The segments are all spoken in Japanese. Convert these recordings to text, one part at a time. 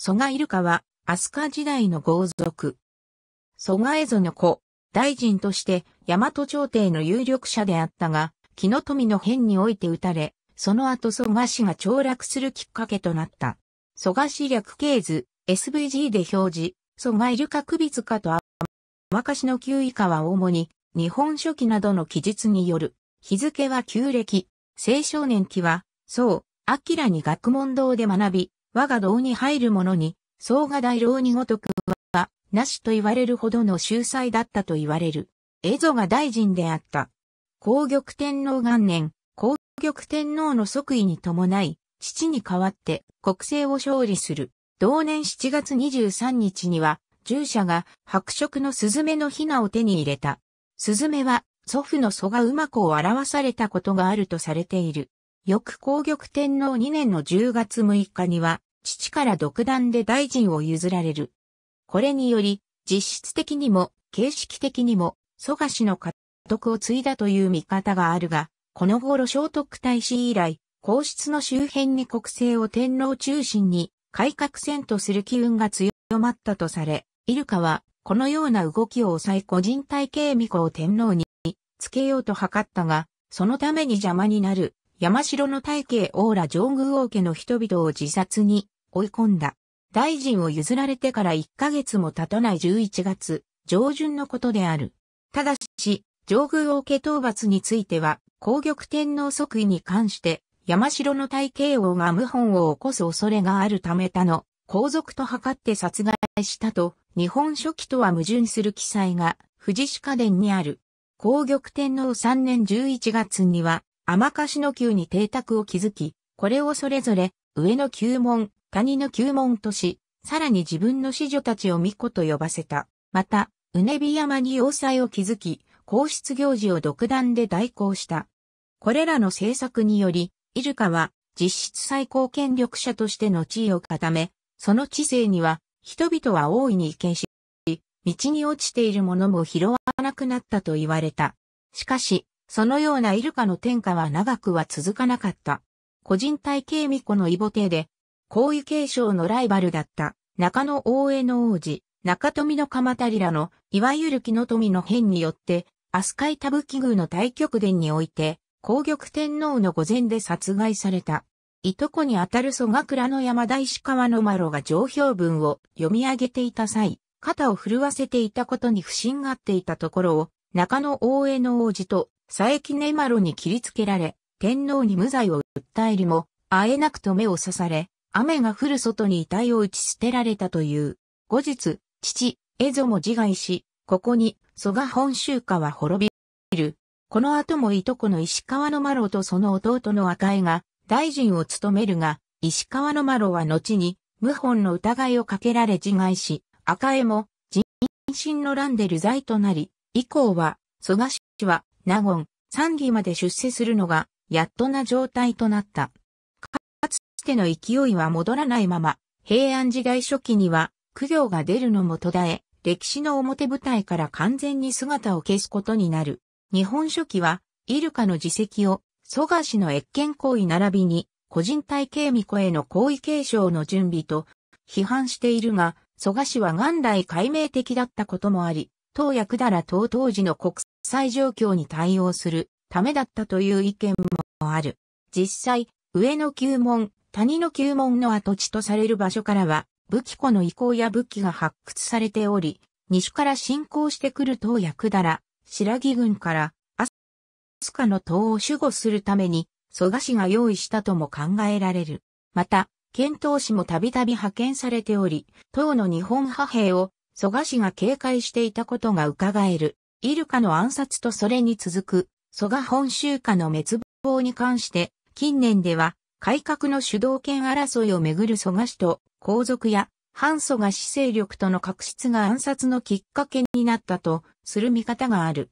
蘇我イルカは、飛鳥時代の豪族。蘇我蝦ゾの子、大臣として大和朝廷の有力者であったが、木の富の変において撃たれ、その後蘇我氏が凋落するきっかけとなった。蘇我氏略系図、SVG で表示、蘇我イルカ首塚と甘かしの旧以下は主に、日本書紀などの記述による。日付は旧暦、青少年期は、そう、明に学問堂で学び、我が道に入る者に、総が大老にごとくは、なしと言われるほどの秀才だったと言われる。蝦夷が大臣であった。皇玉天皇元年、皇玉天皇の即位に伴い、父に代わって国政を勝利する。同年7月23日には、従者が白色のスズメのひなを手に入れた。スズメは祖父の蘇我馬子を表されたことがあるとされている。翌皇玉天皇2年の10月6日には、父から独断で大臣を譲られる。これにより、実質的にも、形式的にも、蘇我氏の家督を継いだという見方があるが、この頃聖徳太子以来、皇室の周辺に国政を天皇中心に改革戦とする機運が強まったとされ、イルカはこのような動きを抑え個人体系巫女を天皇につけようと図ったが、そのために邪魔になる山城の大慶オーラ上宮王家の人々を自殺に追い込んだ。大臣を譲られてから1ヶ月も経たない11月上旬のことである。ただし、上宮王家討伐については、皇玉天皇即位に関して、山城の大慶王が謀反を起こす恐れがあるため他の皇族と図って殺害したと、日本書紀とは矛盾する記載が、富士歯殿にある。皇玉天皇3年11月には、天しの宮に邸宅を築き、これをそれぞれ上の宮門、谷の宮門とし、さらに自分の子女たちを巫女と呼ばせた。また、うねび山に要塞を築き、皇室行事を独断で代行した。これらの政策により、イルカは実質最高権力者としての地位を固め、その知性には人々は大いに意見し、道に落ちているものも拾わなくなったと言われた。しかし、そのようなイルカの天下は長くは続かなかった。個人体系巫女のイボ帝で、皇位継承のライバルだった中野大江の王子、中富の鎌足らの、いわゆる木の富の変によって、飛鳥井田吹宮の大極殿において、皇玉天皇の御前で殺害された。いとこにあたる蘇我倉の山田石川の呂が上評文を読み上げていた際、肩を震わせていたことに不審がっていたところを、中野大江の王子と佐伯根丸に切りつけられ、天皇に無罪を訴えるも、あえなくと目を刺され、雨が降る外に遺体を打ち捨てられたという。後日、父、蝦夷も自害し、ここに、蘇我本州家は滅びる。この後もいとこの石川の麻呂とその弟の赤江が、大臣を務めるが、石川の麻呂は後に、謀反の疑いをかけられ自害し、赤江も、人心の乱で流罪となり、以降は、蘇我氏は、納言、参議まで出世するのが、やっとな状態となった。かつての勢いは戻らないまま、平安時代初期には、苦行が出るのも途絶え、歴史の表舞台から完全に姿を消すことになる。日本書紀は、イルカの自責を、蘇我氏の越権行為並びに、個人体系巫女への行為継承の準備と、批判しているが、蘇我氏は元来解明的だったこともあり、当役だら当当時の国際状況に対応するためだったという意見もある。実際、上の旧門、谷の旧門の跡地とされる場所からは、武器庫の遺構や武器が発掘されており、西から侵攻してくる東役だら、白木軍から、アスカの塔を守護するために、蘇我氏が用意したとも考えられる。また、遣唐使もたびたび派遣されており、党の日本派兵を蘇我氏が警戒していたことが伺える。イルカの暗殺とそれに続く、蘇我本州化の滅亡に関して、近年では、改革の主導権争いをめぐる蘇我氏と、皇族や、反蘇我氏勢力との確執が暗殺のきっかけになったと、する見方がある。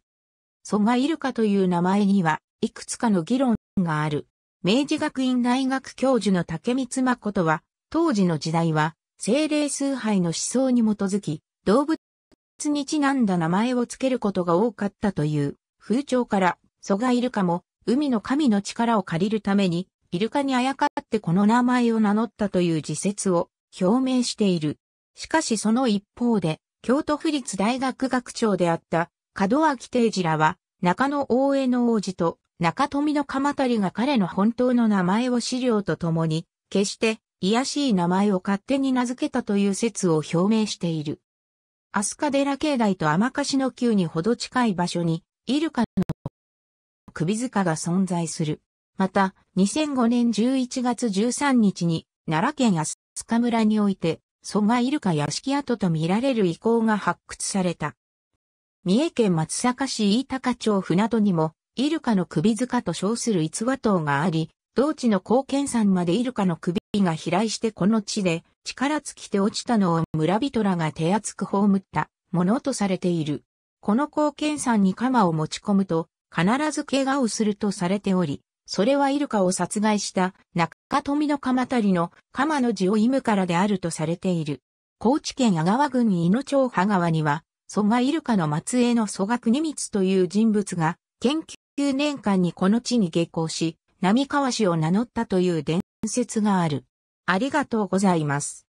蘇我イルカという名前には、いくつかの議論がある。明治学院大学教授の竹光誠は、当時の時代は、精霊崇拝の思想に基づき、動物ツにちなんだ名前をつけることが多かったという風潮から、蘇我イルカも海の神の力を借りるために、イルカにあやかってこの名前を名乗ったという自説を表明している。しかしその一方で、京都府立大学学長であった門脇定治らは、中野大江の王子と中富の鎌足が彼の本当の名前を資料とともに、決して、癒しい名前を勝手に名付けたという説を表明している。飛鳥寺境内と天しの宮にほど近い場所に、イルカの首塚が存在する。また、2005年11月13日に、奈良県飛鳥村において、蘇我イルカ屋敷跡と見られる遺構が発掘された。三重県松阪市飯高町船戸にも、イルカの首塚と称する逸話塔があり、同地の貢献山までイルカの首が飛来してこの地で力尽きて落ちたのを村人らが手厚く葬ったものとされている。この貢献山に鎌を持ち込むと必ず怪我をするとされており、それはイルカを殺害した中富の鎌足りの鎌の字を意むからであるとされている。高知県阿川郡伊野町羽川には、蘇我イルカの末裔の蘇我国光という人物が、研究年間にこの地に下校し、波川氏を名乗ったという伝説がある。ありがとうございます。